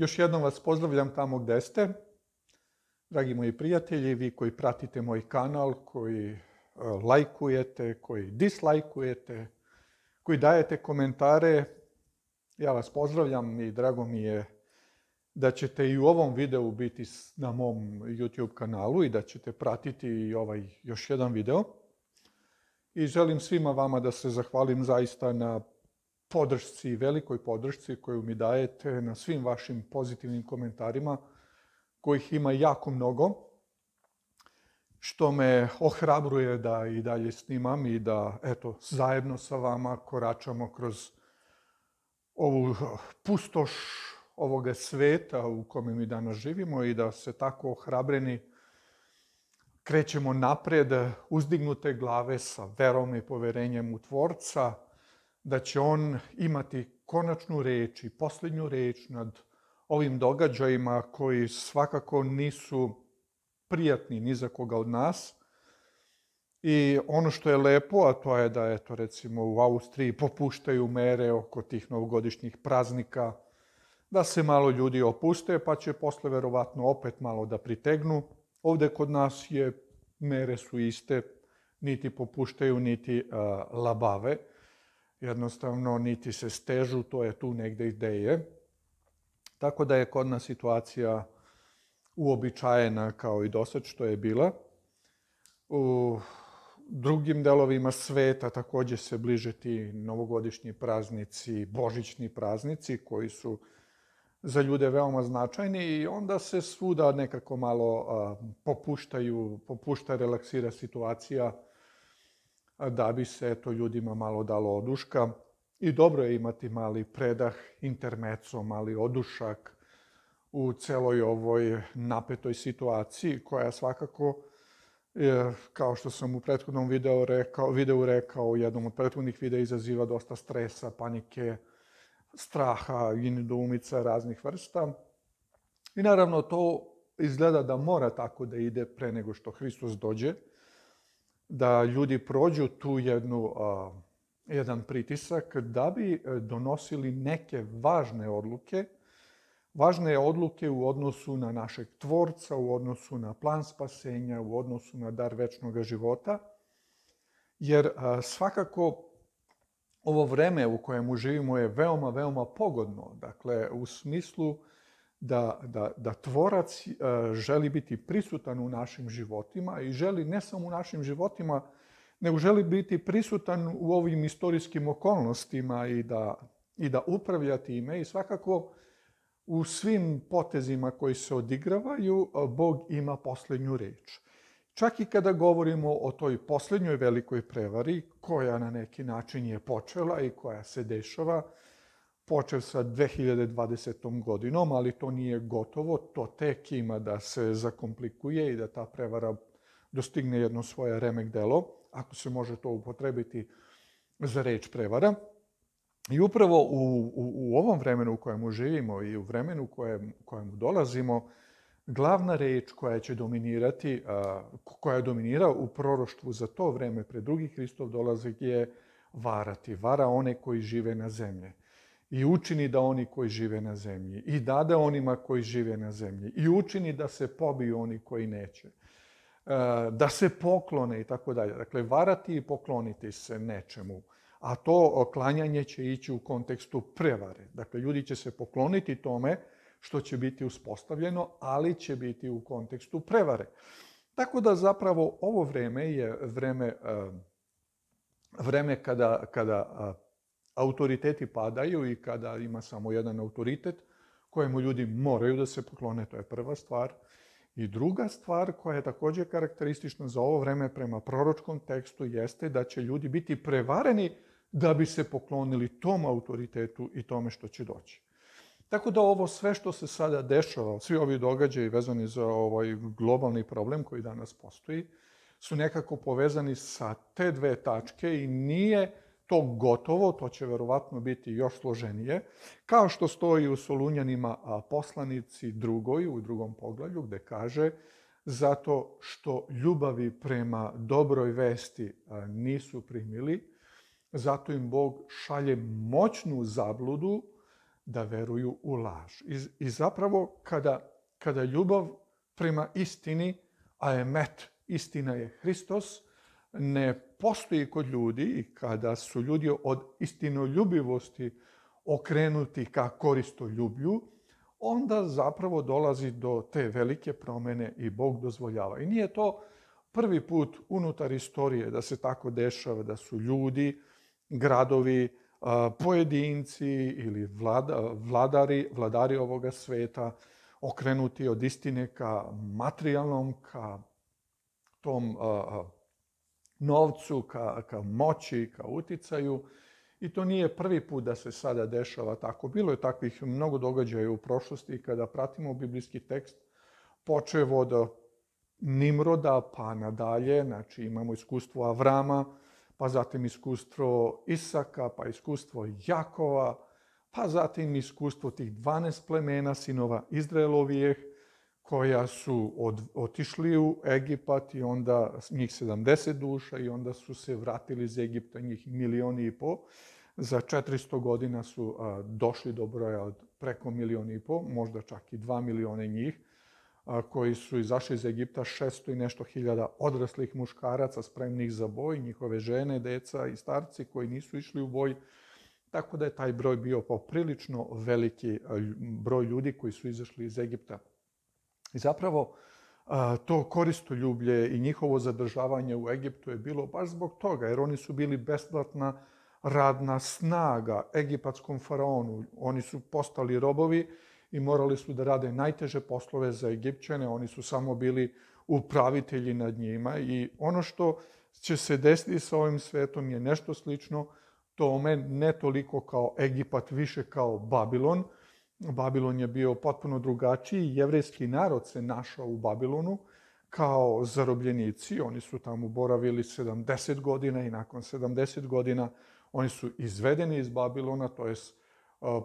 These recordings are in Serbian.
Još jednom vas pozdravljam tamo gde ste. Dragi moji prijatelji, vi koji pratite moj kanal, koji e, lajkujete, koji dislajkujete, koji dajete komentare, ja vas pozdravljam i drago mi je da ćete i u ovom videu biti na mom YouTube kanalu i da ćete pratiti i ovaj još jedan video. I želim svima vama da se zahvalim zaista na podršci, velikoj podršci koju mi dajete na svim vašim pozitivnim komentarima, kojih ima jako mnogo, što me ohrabruje da i dalje snimam i da, eto, zajedno sa vama koračamo kroz ovu eh, pustoš ovoga sveta u kome mi danas živimo i da se tako ohrabreni krećemo napred, uzdignute glave sa verom i poverenjem u Tvorca, da će on imati konačnu reč i posljednju reč nad ovim događajima koji svakako nisu prijatni ni za koga od nas. I ono što je lepo, a to je da eto recimo u Austriji popuštaju mere oko tih novogodišnjih praznika, da se malo ljudi opuste, pa će posle verovatno opet malo da pritegnu. Ovde kod nas je mere su iste, niti popuštaju, niti a, labave jednostavno niti se stežu, to je tu negde ideje. Tako da je kod nas situacija uobičajena kao i dosad što je bila. U drugim delovima sveta takođe se bliže ti novogodišnji praznici, božićni praznici koji su za ljude veoma značajni i onda se svuda nekako malo popuštaju, popušta, relaksira situacija da bi se to ljudima malo dalo oduška. I dobro je imati mali predah, intermeco, mali odušak u celoj ovoj napetoj situaciji koja svakako, kao što sam u prethodnom videu rekao, videu rekao jednom od prethodnih videa izaziva dosta stresa, panike, straha i nedoumica raznih vrsta. I naravno to izgleda da mora tako da ide pre nego što Hristos dođe, da ljudi prođu tu jednu, a, jedan pritisak da bi e, donosili neke važne odluke, važne odluke u odnosu na našeg tvorca, u odnosu na plan spasenja, u odnosu na dar večnog života, jer a, svakako ovo vreme u kojem živimo je veoma, veoma pogodno. Dakle, u smislu da, da, da tvorac eh, želi biti prisutan u našim životima i želi ne samo u našim životima, nego želi biti prisutan u ovim istorijskim okolnostima i da, i da upravlja time i svakako u svim potezima koji se odigravaju, eh, Bog ima poslednju reč. Čak i kada govorimo o toj poslednjoj velikoj prevari, koja na neki način je počela i koja se dešava, počeo sa 2020. godinom, ali to nije gotovo, to tek ima da se zakomplikuje i da ta prevara dostigne jedno svoje remek delo, ako se može to upotrebiti za reč prevara. I upravo u, u, u ovom vremenu u kojemu živimo i u vremenu kojem, kojemu dolazimo, glavna reč koja će dominirati, a, koja dominira u proroštvu za to vreme pre drugi Hristov dolazak je varati. Vara one koji žive na zemlji i učini da oni koji žive na zemlji i dade onima koji žive na zemlji i učini da se pobiju oni koji neće e, da se poklone i tako dalje. Dakle, varati i pokloniti se nečemu. A to oklanjanje će ići u kontekstu prevare. Dakle, ljudi će se pokloniti tome što će biti uspostavljeno, ali će biti u kontekstu prevare. Tako da zapravo ovo vreme je vreme, e, vreme kada, kada autoriteti padaju i kada ima samo jedan autoritet kojemu ljudi moraju da se poklone, to je prva stvar. I druga stvar koja je takođe karakteristična za ovo vreme prema proročkom tekstu jeste da će ljudi biti prevareni da bi se poklonili tom autoritetu i tome što će doći. Tako da ovo sve što se sada dešava, svi ovi događaji vezani za ovaj globalni problem koji danas postoji, su nekako povezani sa te dve tačke i nije to gotovo, to će verovatno biti još složenije, kao što stoji u Solunjanima poslanici drugoj, u drugom poglavlju, gde kaže zato što ljubavi prema dobroj vesti nisu primili, zato im Bog šalje moćnu zabludu da veruju u laž. I, i zapravo kada, kada ljubav prema istini, a je met, istina je Hristos, ne postoji kod ljudi i kada su ljudi od istinoljubivosti okrenuti ka koristoljublju, onda zapravo dolazi do te velike promene i Bog dozvoljava. I nije to prvi put unutar istorije da se tako dešava, da su ljudi, gradovi, pojedinci ili vlada, vladari, vladari ovoga sveta okrenuti od istine ka materijalnom, ka tom novcu, ka, ka moći, ka uticaju. I to nije prvi put da se sada dešava tako. Bilo je takvih mnogo događaja u prošlosti kada pratimo biblijski tekst, počevo od Nimroda pa nadalje, znači imamo iskustvo Avrama, pa zatim iskustvo Isaka, pa iskustvo Jakova, pa zatim iskustvo tih 12 plemena sinova Izraelovijeh, koja su od, otišli u Egipat i onda njih 70 duša i onda su se vratili iz Egipta njih milioni i po. Za 400 godina su a, došli do broja od preko milioni i po, možda čak i 2 milione njih, a, koji su izašli iz Egipta 600 i nešto hiljada odraslih muškaraca spremnih za boj, njihove žene, deca i starci koji nisu išli u boj, Tako da je taj broj bio poprilično veliki broj ljudi koji su izašli iz Egipta. I zapravo to koristoljublje i njihovo zadržavanje u Egiptu je bilo baš zbog toga, jer oni su bili besplatna radna snaga egipatskom faraonu. Oni su postali robovi i morali su da rade najteže poslove za Egipćane, oni su samo bili upravitelji nad njima i ono što će se desiti sa ovim svetom je nešto slično tome, ne toliko kao Egipat, više kao Babilon, Babilon je bio potpuno drugačiji. Jevrejski narod se našao u Babilonu kao zarobljenici. Oni su tamo boravili 70 godina i nakon 70 godina oni su izvedeni iz Babilona, to je e,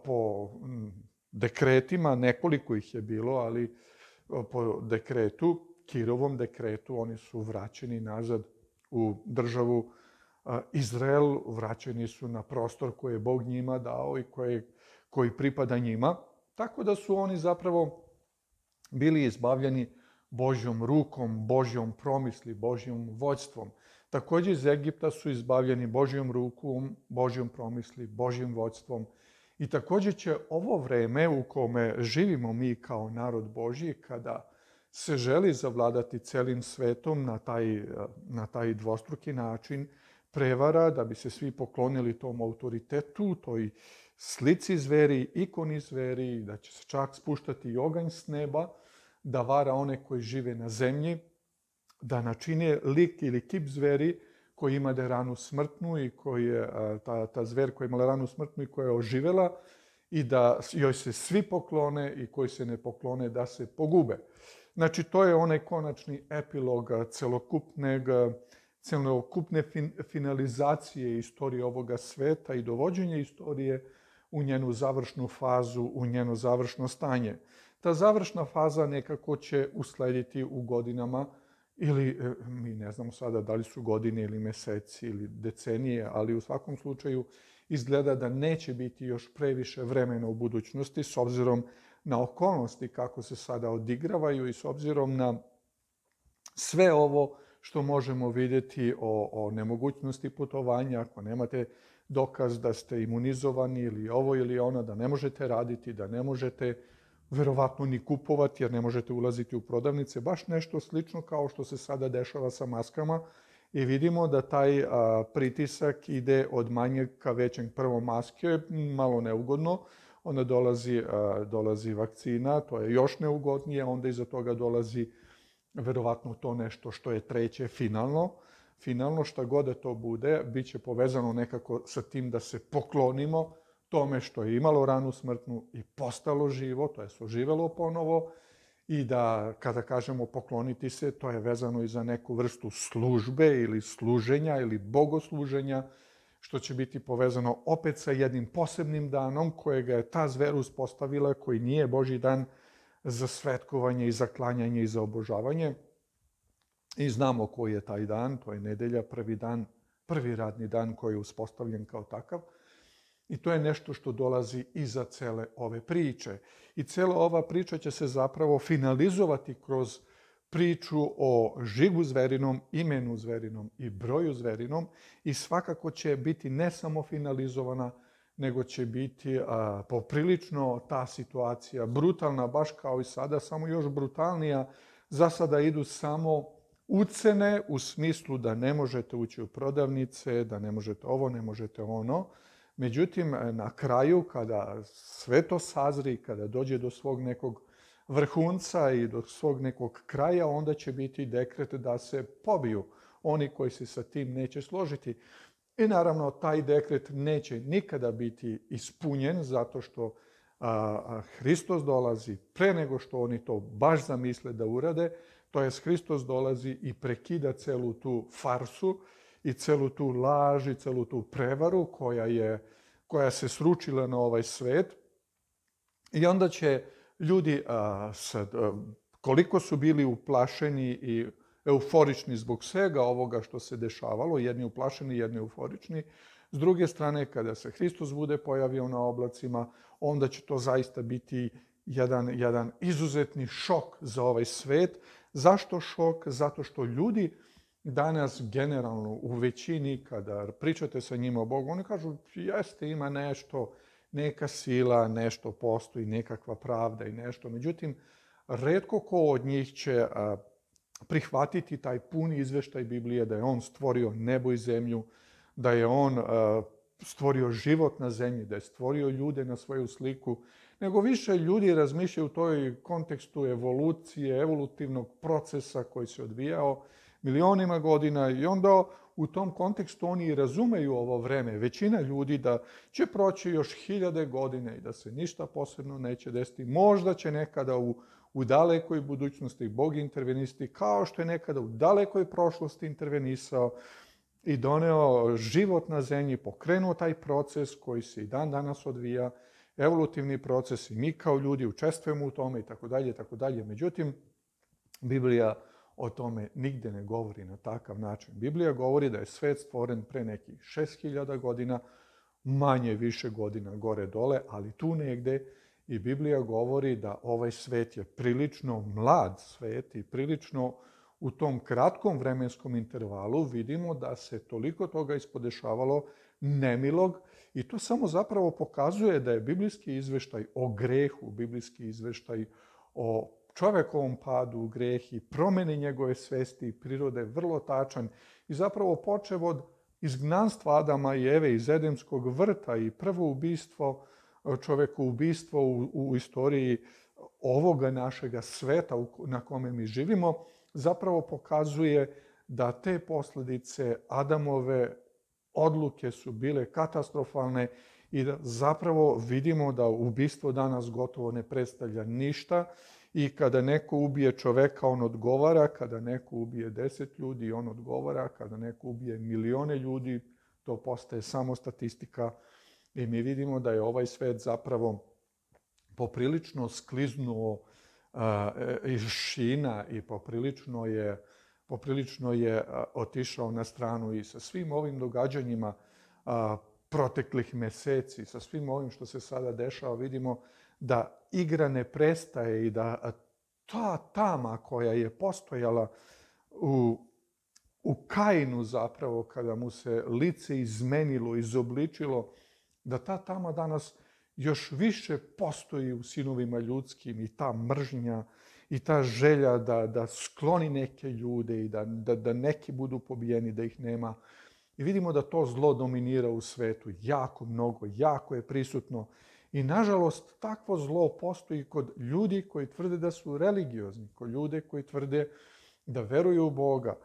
po dekretima, nekoliko ih je bilo, ali e, po dekretu, Kirovom dekretu, oni su vraćeni nazad u državu e, Izrael, vraćeni su na prostor koji je Bog njima dao i koje koji pripada njima, tako da su oni zapravo bili izbavljeni Božjom rukom, Božjom promisli, Božjom vođstvom. Takođe iz Egipta su izbavljeni Božjom rukom, Božjom promisli, Božjim vođstvom. I takođe će ovo vreme u kome živimo mi kao narod Božji, kada se želi zavladati celim svetom na taj, na taj dvostruki način, prevara da bi se svi poklonili tom autoritetu, toj slici zveri, ikoni zveri, da će se čak spuštati i oganj s neba, da vara one koji žive na zemlji, da načine lik ili kip zveri koji ima da ranu smrtnu i koji je, ta, ta zver koja je imala ranu smrtnu i koja je oživela i da joj se svi poklone i koji se ne poklone da se pogube. Znači, to je onaj konačni epilog celokupneg, celokupne fin, finalizacije istorije ovoga sveta i dovođenje istorije u njenu završnu fazu, u njeno završno stanje. Ta završna faza nekako će uslediti u godinama ili e, mi ne znamo sada da li su godine ili meseci ili decenije, ali u svakom slučaju izgleda da neće biti još previše vremena u budućnosti s obzirom na okolnosti kako se sada odigravaju i s obzirom na sve ovo što možemo videti o, o nemogućnosti putovanja, ako nemate dokaz da ste imunizovani ili ovo ili ono, da ne možete raditi, da ne možete verovatno ni kupovati jer ne možete ulaziti u prodavnice, baš nešto slično kao što se sada dešava sa maskama i vidimo da taj a, pritisak ide od manjeg ka većeg. Prvo maske, malo neugodno, onda dolazi, a, dolazi vakcina, to je još neugodnije, onda iza toga dolazi verovatno to nešto što je treće, finalno, finalno šta god da to bude, bit će povezano nekako sa tim da se poklonimo tome što je imalo ranu smrtnu i postalo živo, to je oživelo ponovo, i da kada kažemo pokloniti se, to je vezano i za neku vrstu službe ili služenja ili bogosluženja, što će biti povezano opet sa jednim posebnim danom kojega je ta zver uspostavila, koji nije Boži dan za svetkovanje i za klanjanje i za obožavanje, I znamo koji je taj dan, to je nedelja, prvi dan, prvi radni dan koji je uspostavljen kao takav. I to je nešto što dolazi iza cele ove priče. I cela ova priča će se zapravo finalizovati kroz priču o žigu zverinom, imenu zverinom i broju zverinom i svakako će biti ne samo finalizovana, nego će biti a, poprilično ta situacija brutalna, baš kao i sada, samo još brutalnija. Za sada idu samo ucene u smislu da ne možete ući u prodavnice, da ne možete ovo, ne možete ono. Međutim, e, na kraju, kada sve to sazri, kada dođe do svog nekog vrhunca i do svog nekog kraja, onda će biti dekret da se pobiju oni koji se sa tim neće složiti. I naravno, taj dekret neće nikada biti ispunjen zato što a, a Hristos dolazi pre nego što oni to baš zamisle da urade, To je, Hristos dolazi i prekida celu tu farsu i celu tu laž i celu tu prevaru koja, je, koja se sručila na ovaj svet. I onda će ljudi, a, sad, a, koliko su bili uplašeni i euforični zbog svega ovoga što se dešavalo, jedni uplašeni, jedni euforični. S druge strane, kada se Hristos bude pojavio na oblacima, onda će to zaista biti jedan, jedan izuzetni šok za ovaj svet, Zašto šok? Zato što ljudi danas generalno u većini kada pričate sa njima o Bogu, oni kažu jeste ima nešto, neka sila, nešto postoji, nekakva pravda i nešto. Međutim, redko ko od njih će prihvatiti taj puni izveštaj Biblije da je on stvorio nebo i zemlju, da je on stvorio život na zemlji, da je stvorio ljude na svoju sliku nego više ljudi razmišlja u toj kontekstu evolucije, evolutivnog procesa koji se odvijao milionima godina i onda u tom kontekstu oni razumeju ovo vreme. Većina ljudi da će proći još hiljade godine i da se ništa posebno neće desiti. Možda će nekada u, u dalekoj budućnosti Bog intervenisti, kao što je nekada u dalekoj prošlosti intervenisao i doneo život na zemlji, pokrenuo taj proces koji se i dan danas odvija – evolutivni procesi, mi kao ljudi učestvujemo u tome i tako dalje, tako dalje. Međutim, Biblija o tome nigde ne govori na takav način. Biblija govori da je svet stvoren pre nekih 6000 godina, manje više godina gore dole, ali tu negde i Biblija govori da ovaj svet je prilično mlad svet i prilično u tom kratkom vremenskom intervalu vidimo da se toliko toga ispodešavalo nemilog I to samo zapravo pokazuje da je biblijski izveštaj o grehu, biblijski izveštaj o čovekovom padu u greh i promeni njegove svesti i prirode vrlo tačan i zapravo počev od izgnanstva Adama i Eve iz Edemskog vrta i prvo ubistvo, čoveku ubistvo u, u istoriji ovoga našega sveta na kome mi živimo, zapravo pokazuje da te posledice Adamove odluke su bile katastrofalne i da zapravo vidimo da ubistvo danas gotovo ne predstavlja ništa i kada neko ubije čoveka, on odgovara, kada neko ubije deset ljudi, on odgovara, kada neko ubije milione ljudi, to postaje samo statistika i mi vidimo da je ovaj svet zapravo poprilično skliznuo uh, i šina i poprilično je poprilično je otišao na stranu i sa svim ovim događanjima proteklih meseci, sa svim ovim što se sada dešava, vidimo da igra ne prestaje i da ta tama koja je postojala u, u Kainu zapravo, kada mu se lice izmenilo, izobličilo, da ta tama danas još više postoji u sinovima ljudskim i ta mržnja i ta želja da, da skloni neke ljude i da, da, da neki budu pobijeni, da ih nema. I vidimo da to zlo dominira u svetu jako mnogo, jako je prisutno. I nažalost, takvo zlo postoji kod ljudi koji tvrde da su religiozni, kod ljude koji tvrde da veruju u Boga.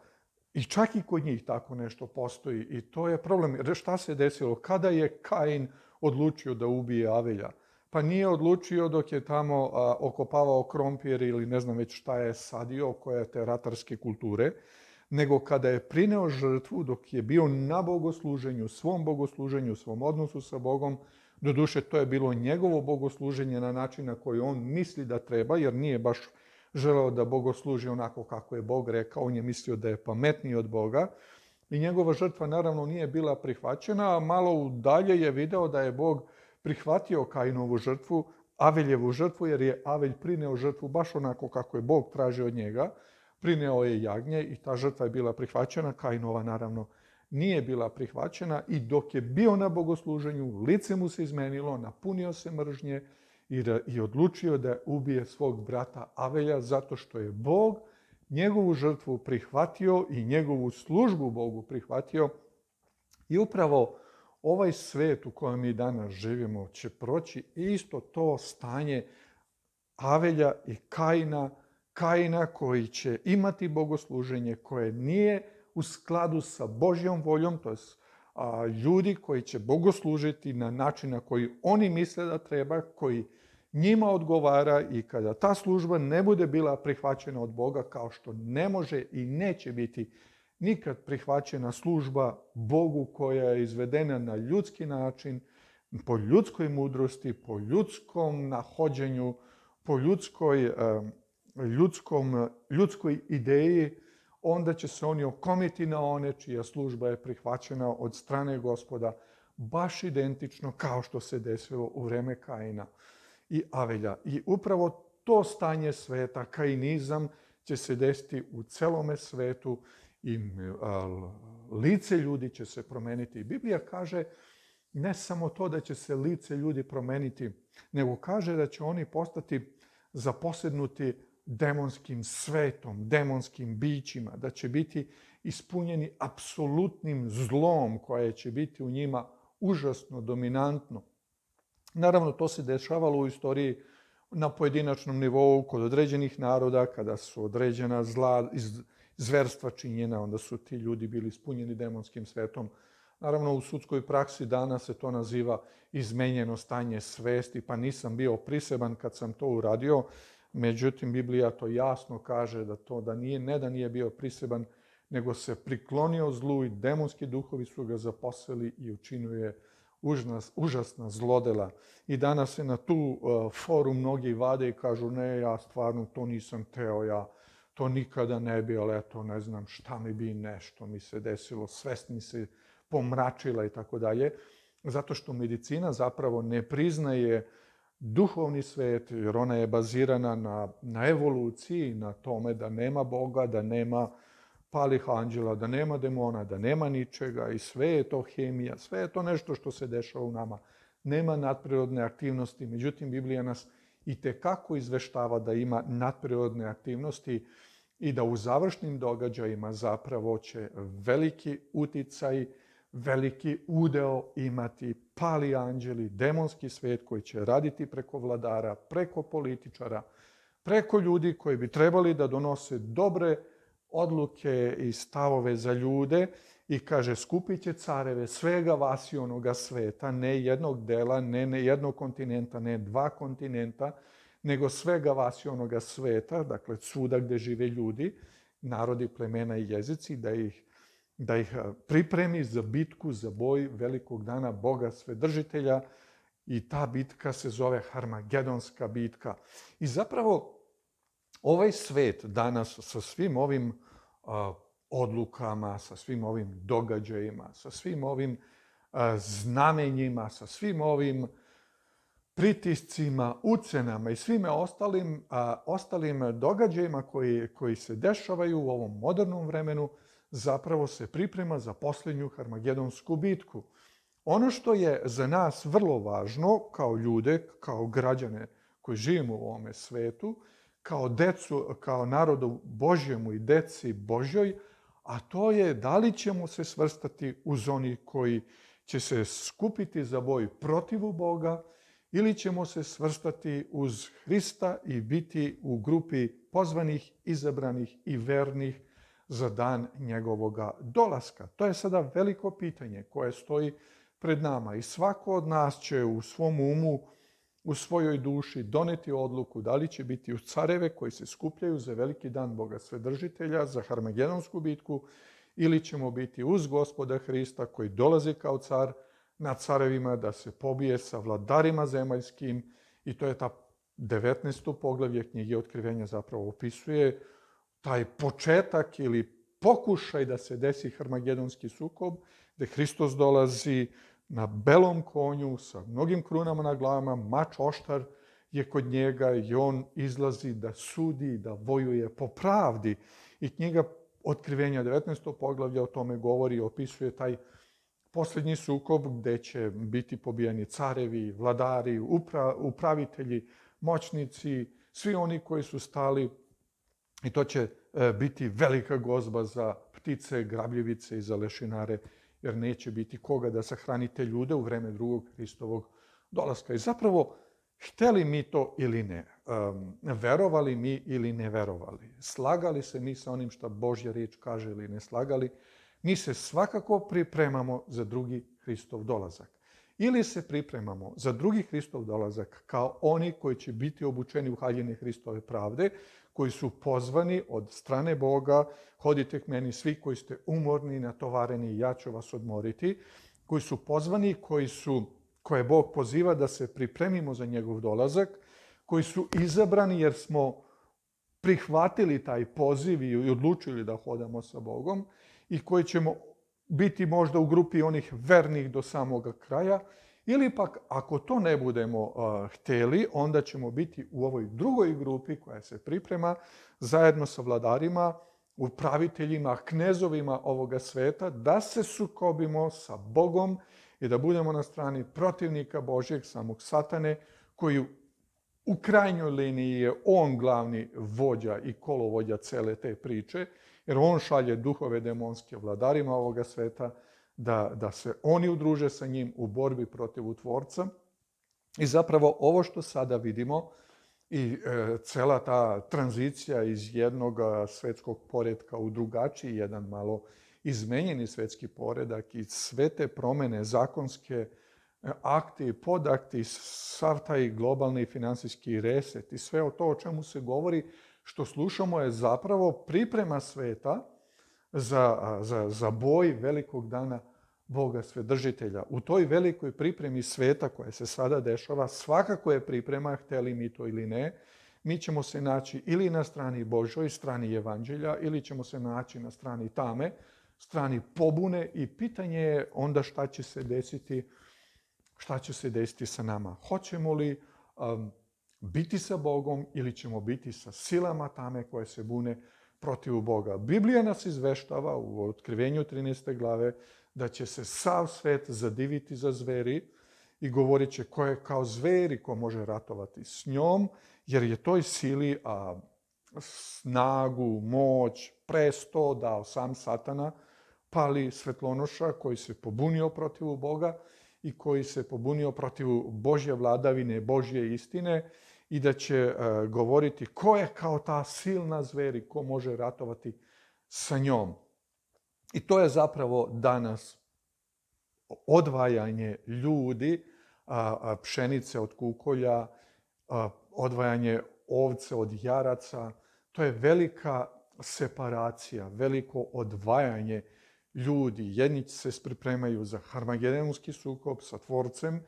I čak i kod njih tako nešto postoji. I to je problem. Šta se desilo? Kada je Kain odlučio da ubije Avelja? pa nije odlučio dok je tamo a, okopavao krompir ili ne znam već šta je sadio, koje te ratarske kulture, nego kada je prineo žrtvu dok je bio na bogosluženju, svom bogosluženju, svom odnosu sa Bogom, doduše to je bilo njegovo bogosluženje na način na koji on misli da treba, jer nije baš želeo da bogosluži onako kako je Bog rekao, on je mislio da je pametniji od Boga, i njegova žrtva naravno nije bila prihvaćena, a malo udalje je video da je Bog prihvatio Kainovu žrtvu, Aveljevu žrtvu, jer je Avelj prineo žrtvu baš onako kako je Bog tražio od njega. Prineo je jagnje i ta žrtva je bila prihvaćena. Kainova, naravno, nije bila prihvaćena i dok je bio na bogosluženju, lice mu se izmenilo, napunio se mržnje i, da, i odlučio da ubije svog brata Avelja zato što je Bog njegovu žrtvu prihvatio i njegovu službu Bogu prihvatio. I upravo Ovaj svet u kojem mi danas živimo će proći isto to stanje Avelja i Kaina, Kaina koji će imati bogosluženje koje nije u skladu sa Božjom voljom, to je a, ljudi koji će bogoslužiti na način na koji oni misle da treba, koji njima odgovara i kada ta služba ne bude bila prihvaćena od Boga kao što ne može i neće biti nikad prihvaćena služba Bogu koja je izvedena na ljudski način, po ljudskoj mudrosti, po ljudskom nahođenju, po ljudskoj, eh, ljudskom, ljudskoj ideji, onda će se oni okomiti na one čija služba je prihvaćena od strane gospoda, baš identično kao što se desilo u vreme Kaina i Avelja. I upravo to stanje sveta, kainizam, će se desiti u celome svetu, i lice ljudi će se promeniti. I Biblija kaže ne samo to da će se lice ljudi promeniti, nego kaže da će oni postati zaposednuti demonskim svetom, demonskim bićima, da će biti ispunjeni apsolutnim zlom koje će biti u njima užasno dominantno. Naravno, to se dešavalo u istoriji na pojedinačnom nivou kod određenih naroda, kada su određena zla iz, zverstva činjena, onda su ti ljudi bili ispunjeni demonskim svetom. Naravno, u sudskoj praksi danas se to naziva izmenjeno stanje svesti, pa nisam bio priseban kad sam to uradio, međutim, Biblija to jasno kaže da to da nije, ne da nije bio priseban, nego se priklonio zlu i demonski duhovi su ga zaposeli i učinuje užna, užasna zlodela. I danas se na tu uh, eh, foru mnogi vade i kažu ne, ja stvarno to nisam teo, ja to nikada ne bi, ali eto, ne znam šta mi bi nešto mi se desilo, svest mi se pomračila i tako dalje, zato što medicina zapravo ne priznaje duhovni svet, jer ona je bazirana na, na evoluciji, na tome da nema Boga, da nema palih anđela, da nema demona, da nema ničega i sve je to hemija, sve je to nešto što se dešava u nama. Nema nadprirodne aktivnosti, međutim, Biblija nas i te kako izveštava da ima nadprirodne aktivnosti i da u završnim događajima zapravo će veliki uticaj, veliki udeo imati pali anđeli, demonski svet koji će raditi preko vladara, preko političara, preko ljudi koji bi trebali da donose dobre odluke i stavove za ljude I kaže, skupit će careve svega vas i onoga sveta, ne jednog dela, ne, ne jednog kontinenta, ne dva kontinenta, nego svega vas i onoga sveta, dakle, svuda gde žive ljudi, narodi, plemena i jezici, da ih da ih pripremi za bitku, za boj velikog dana Boga svedržitelja i ta bitka se zove Harmagedonska bitka. I zapravo ovaj svet danas sa svim ovim a, odlukama, sa svim ovim događajima, sa svim ovim znamenjima, sa svim ovim pritiscima, ucenama i svime ostalim, ostalim događajima koji, koji se dešavaju u ovom modernom vremenu, zapravo se priprema za posljednju harmagedonsku bitku. Ono što je za nas vrlo važno, kao ljude, kao građane koji živimo u ovome svetu, kao decu, kao narodu Božjemu i deci Božjoj, a to je da li ćemo se svrstati uz oni koji će se skupiti za boj protivu Boga ili ćemo se svrstati uz Hrista i biti u grupi pozvanih, izabranih i vernih za dan njegovog dolaska. To je sada veliko pitanje koje stoji pred nama i svako od nas će u svom umu u svojoj duši doneti odluku da li će biti uz careve koji se skupljaju za veliki dan Boga Svedržitelja, za Harmagedonsku bitku, ili ćemo biti uz gospoda Hrista koji dolazi kao car na carevima da se pobije sa vladarima zemaljskim i to je ta 19. poglavlje knjige Otkrivenja zapravo opisuje taj početak ili pokušaj da se desi Harmagedonski sukob, gde Hristos dolazi, na belom konju sa mnogim krunama na glavama, mač oštar je kod njega i on izlazi da sudi, da vojuje po pravdi. I knjiga Otkrivenja 19. poglavlja o tome govori, opisuje taj poslednji sukob gde će biti pobijani carevi, vladari, upra, upravitelji, moćnici, svi oni koji su stali i to će e, biti velika gozba za ptice, grabljivice i za lešinare jer neće biti koga da sahranite ljude u vreme drugog Hristovog dolaska. I zapravo, šteli mi to ili ne, um, verovali mi ili ne verovali, slagali se mi sa onim što Božja reč kaže ili ne slagali, mi se svakako pripremamo za drugi Hristov dolazak. Ili se pripremamo za drugi Hristov dolazak kao oni koji će biti obučeni u haljine Hristove pravde, koji su pozvani od strane Boga, hodite k meni svi koji ste umorni, natovareni, ja ću vas odmoriti, koji su pozvani, koji su, koje Bog poziva da se pripremimo za njegov dolazak, koji su izabrani jer smo prihvatili taj poziv i odlučili da hodamo sa Bogom i koji ćemo biti možda u grupi onih vernih do samoga kraja Ili pak, ako to ne budemo uh, hteli, onda ćemo biti u ovoj drugoj grupi koja se priprema zajedno sa vladarima, upraviteljima, knezovima ovoga sveta, da se sukobimo sa Bogom i da budemo na strani protivnika Božeg, samog satane, koji u krajnjoj liniji je on glavni vođa i kolovođa cele te priče, jer on šalje duhove demonske vladarima ovoga sveta, da, da se oni udruže sa njim u borbi protiv utvorca. I zapravo ovo što sada vidimo i e, cela ta tranzicija iz jednog svetskog poredka u drugačiji, jedan malo izmenjeni svetski poredak i sve te promene zakonske e, akti i podakti, sav taj globalni finansijski reset i sve o to o čemu se govori, što slušamo je zapravo priprema sveta za, za, za boj velikog dana Boga svedržitelja. U toj velikoj pripremi sveta koja se sada dešava, svakako je priprema, hteli mi to ili ne, mi ćemo se naći ili na strani Božoj, strani Evanđelja, ili ćemo se naći na strani tame, strani pobune i pitanje je onda šta će se desiti, šta će se desiti sa nama. Hoćemo li um, biti sa Bogom ili ćemo biti sa silama tame koje se bune protiv Boga. Biblija nas izveštava u otkrivenju 13. glave da će se sav svet zadiviti za zveri i govorit će ko je kao zveri ko može ratovati s njom, jer je toj sili a, snagu, moć, presto dao sam satana, pali svetlonoša koji se pobunio protiv Boga i koji se pobunio protiv Božje vladavine, Božje istine i da će e, govoriti ko je kao ta silna zveri, ko može ratovati sa njom. I to je zapravo danas odvajanje ljudi, pšenice od kukolja, odvajanje ovce od jaraca. To je velika separacija, veliko odvajanje ljudi. Jedni se pripremaju za harmagedenski sukob sa tvorcem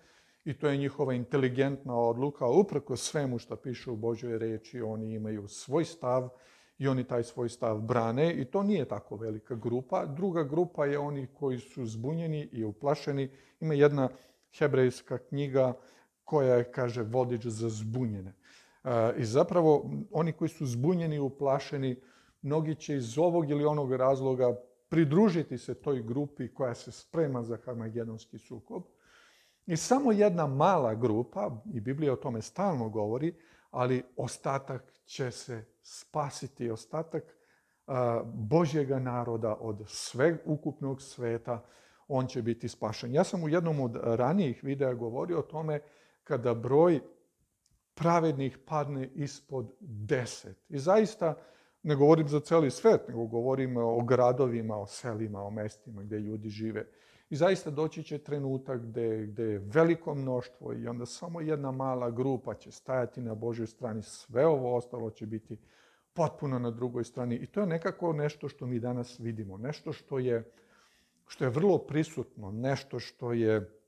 i to je njihova inteligentna odluka. Uprko svemu što piše u Božoj reči, oni imaju svoj stav i oni taj svoj stav brane i to nije tako velika grupa. Druga grupa je oni koji su zbunjeni i uplašeni. Ima jedna hebrejska knjiga koja je, kaže, vodič za zbunjene. E, I zapravo, oni koji su zbunjeni i uplašeni, mnogi će iz ovog ili onog razloga pridružiti se toj grupi koja se sprema za Harmagedonski sukob. I samo jedna mala grupa, i Biblija o tome stalno govori, ali ostatak će se spasiti, ostatak Božjega naroda od sveg ukupnog sveta, on će biti spašen. Ja sam u jednom od ranijih videa govorio o tome kada broj pravednih padne ispod deset. I zaista ne govorim za celi svet, nego govorim o gradovima, o selima, o mestima gde ljudi žive. I zaista doći će trenutak gde, gde je veliko mnoštvo i onda samo jedna mala grupa će stajati na Božoj strani, sve ovo ostalo će biti potpuno na drugoj strani. I to je nekako nešto što mi danas vidimo, nešto što je, što je vrlo prisutno, nešto što je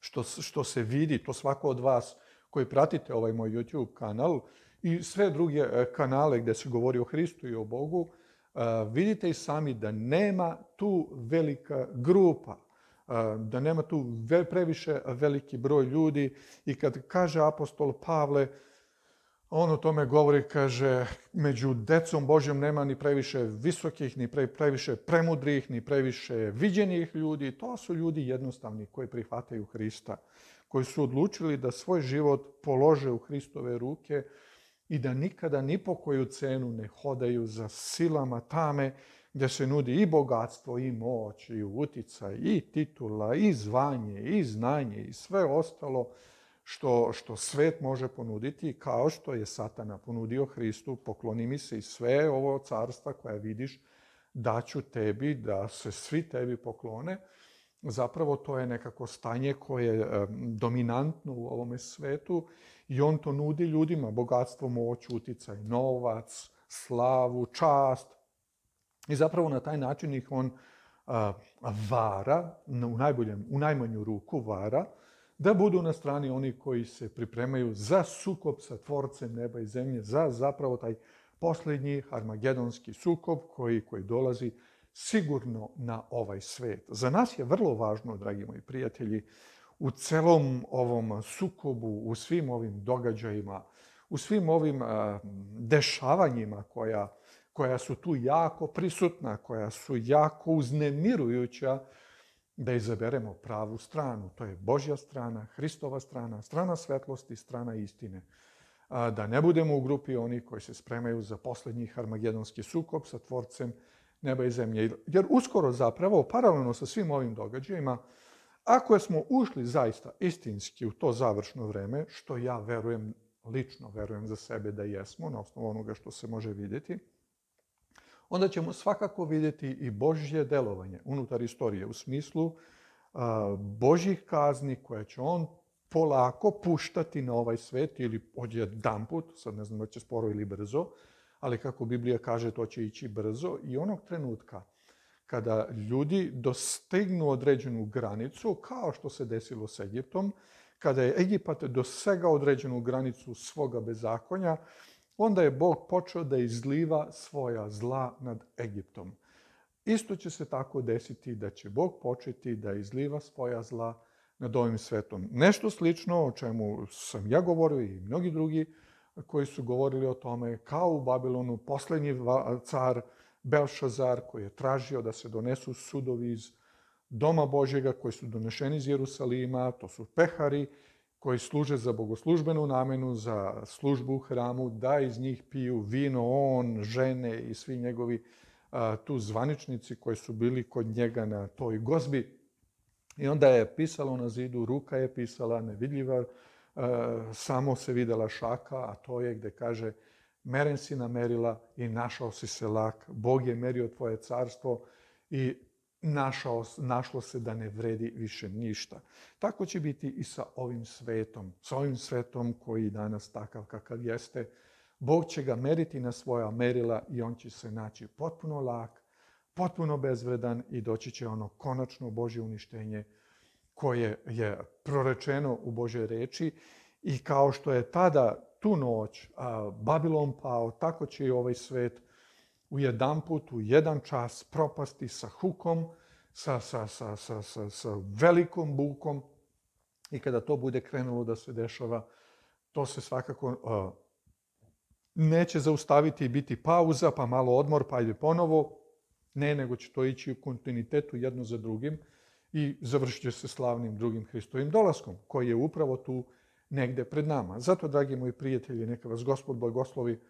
što, što se vidi, to svako od vas koji pratite ovaj moj YouTube kanal i sve druge e, kanale gde se govori o Hristu i o Bogu, vidite i sami da nema tu velika grupa, da nema tu previše veliki broj ljudi i kad kaže apostol Pavle, on o tome govori, kaže, među decom Božjom nema ni previše visokih, ni previše premudrih, ni previše viđenih ljudi. To su ljudi jednostavni koji prihvataju Hrista, koji su odlučili da svoj život polože u Hristove ruke, i da nikada ni po koju cenu ne hodaju za silama tame gde se nudi i bogatstvo, i moć, i uticaj, i titula, i zvanje, i znanje, i sve ostalo što, što svet može ponuditi, kao što je Satana ponudio Hristu, pokloni mi se i sve ovo carstva koje vidiš, daću tebi, da se svi tebi poklone. Zapravo to je nekako stanje koje je dominantno u ovome svetu I on to nudi ljudima, bogatstvo, moć, uticaj, novac, slavu, čast. I zapravo na taj način ih on a, vara, u, najboljem, u najmanju ruku vara, da budu na strani oni koji se pripremaju za sukob sa tvorcem neba i zemlje, za zapravo taj poslednji armagedonski sukob koji, koji dolazi sigurno na ovaj svet. Za nas je vrlo važno, dragi moji prijatelji, u celom ovom sukobu, u svim ovim događajima, u svim ovim eh, dešavanjima koja, koja su tu jako prisutna, koja su jako uznemirujuća, da izaberemo pravu stranu. To je Božja strana, Hristova strana, strana svetlosti, strana istine. Da ne budemo u grupi oni koji se spremaju za poslednji harmagedonski sukob sa tvorcem neba i zemlje. Jer uskoro zapravo, paralelno sa svim ovim događajima, Ako smo ušli zaista istinski u to završno vreme, što ja verujem, lično verujem za sebe da jesmo, na osnovu onoga što se može videti, onda ćemo svakako videti i Božje delovanje unutar istorije u smislu Božjih kazni koje će on polako puštati na ovaj svet ili odjedan put, sad ne znam da će sporo ili brzo, ali kako Biblija kaže to će ići brzo i onog trenutka kada ljudi dostignu određenu granicu, kao što se desilo s Egiptom, kada je Egipat dosegao određenu granicu svoga bezakonja, onda je Bog počeo da izliva svoja zla nad Egiptom. Isto će se tako desiti da će Bog početi da izliva svoja zla nad ovim svetom. Nešto slično o čemu sam ja govorio i mnogi drugi koji su govorili o tome kao u Babilonu, poslednji car Belšazar koji je tražio da se donesu sudovi iz Doma Božjega koji su donešeni iz Jerusalima, to su pehari koji služe za bogoslužbenu namenu, za službu u hramu, da iz njih piju vino, on, žene i svi njegovi a, tu zvaničnici koji su bili kod njega na toj gozbi. I onda je pisalo na zidu, ruka je pisala, nevidljiva, a, samo se videla šaka, a to je gde kaže meren si na merila i našao si se lak. Bog je merio tvoje carstvo i našao, našlo se da ne vredi više ništa. Tako će biti i sa ovim svetom, sa ovim svetom koji danas takav kakav jeste. Bog će ga meriti na svoja merila i on će se naći potpuno lak, potpuno bezvredan i doći će ono konačno Božje uništenje koje je prorečeno u Božoj reči i kao što je tada tu noć a, Babilon pao, tako će i ovaj svet u jedan put, u jedan čas propasti sa hukom, sa, sa, sa, sa, sa, sa velikom bukom i kada to bude krenulo da se dešava, to se svakako a, neće zaustaviti i biti pauza, pa malo odmor, pa ide ponovo. Ne, nego će to ići u kontinuitetu jedno za drugim i završit će se slavnim drugim Hristovim dolaskom, koji je upravo tu negde pred nama. Zato, dragi moji prijatelji, neka vas gospod blagoslovi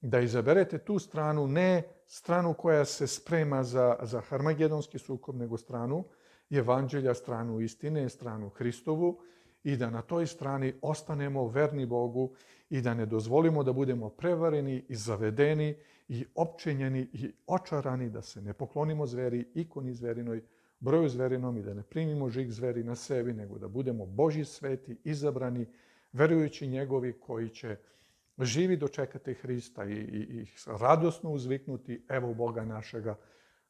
da izaberete tu stranu, ne stranu koja se sprema za, za harmagedonski sukob, nego stranu evanđelja, stranu istine, stranu Hristovu i da na toj strani ostanemo verni Bogu i da ne dozvolimo da budemo prevareni i zavedeni i opčenjeni i očarani, da se ne poklonimo zveri, ikoni zverinoj, broju zverinom i da ne primimo žig zveri na sebi, nego da budemo Boži sveti, izabrani, verujući njegovi koji će živi dočekati Hrista i, i, i radosno uzviknuti evo Boga našega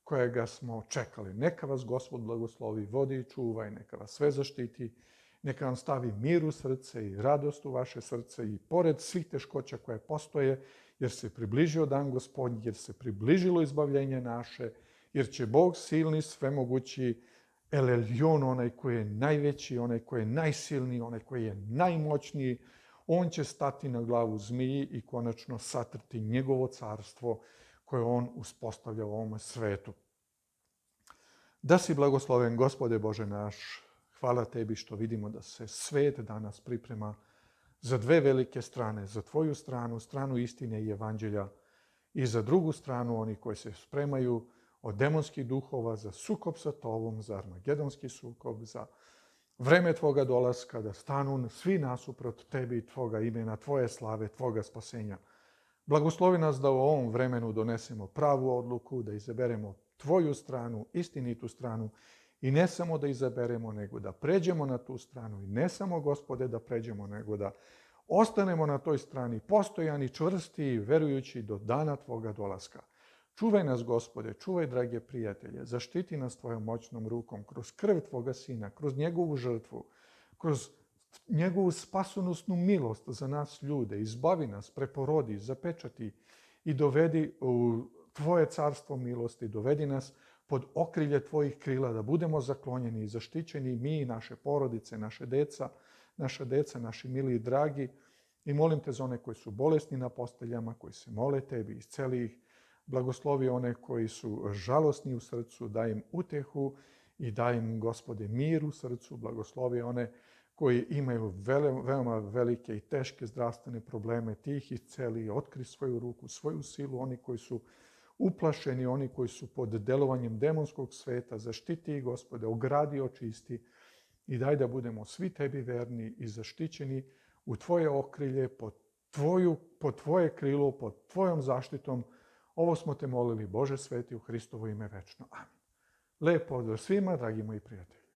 kojega smo čekali. Neka vas Gospod blagoslovi, vodi i čuvaj, neka vas sve zaštiti, neka vam stavi mir u srce i radost u vaše srce i pored svih teškoća koje postoje, jer se približio dan gospodnji, jer se približilo izbavljenje naše, jer će Bog silni, svemogući, El Elyon, onaj koji je najveći, onaj koji je najsilniji, onaj koji je najmoćniji, on će stati na glavu zmiji i konačno satrti njegovo carstvo koje on uspostavlja u ovom svetu. Da si blagosloven, gospode Bože naš, hvala tebi što vidimo da se svet danas priprema za dve velike strane, za tvoju stranu, stranu istine i evanđelja, i za drugu stranu, oni koji se spremaju od demonskih duhova, za sukob sa tobom, za armagedonski sukob, za vreme tvoga dolaska, da stanu svi nasuprot tebi i tvoga imena, tvoje slave, tvoga spasenja. Blagoslovi nas da u ovom vremenu donesemo pravu odluku, da izaberemo tvoju stranu, istinitu stranu i ne samo da izaberemo, nego da pređemo na tu stranu i ne samo, gospode, da pređemo, nego da ostanemo na toj strani postojani, čvrsti verujući do dana tvoga dolaska. Čuvaj nas, gospode, čuvaj, drage prijatelje, zaštiti nas tvojom moćnom rukom, kroz krv tvoga sina, kroz njegovu žrtvu, kroz njegovu spasonosnu milost za nas ljude, izbavi nas, preporodi, zapečati i dovedi u tvoje carstvo milosti, dovedi nas pod okrilje tvojih krila, da budemo zaklonjeni i zaštićeni mi, i naše porodice, naše deca, naša deca, naši mili i dragi. I molim te za one koji su bolesni na posteljama, koji se mole tebi, isceli ih, blagoslovi one koji su žalostni u srcu, daj im utehu i daj im, gospode, mir u srcu, blagoslovi one koji imaju vele, veoma velike i teške zdravstvene probleme, ti ih isceli, otkri svoju ruku, svoju silu, oni koji su uplašeni, oni koji su pod delovanjem demonskog sveta, zaštiti ih, gospode, ogradi očisti i daj da budemo svi tebi verni i zaštićeni u tvoje okrilje, pod tvoju, pod tvoje krilo, pod tvojom zaštitom, Ovo smo te molili, Bože sveti, u Hristovo ime večno. Amin. Lepo pozdrav svima, dragi moji prijatelji.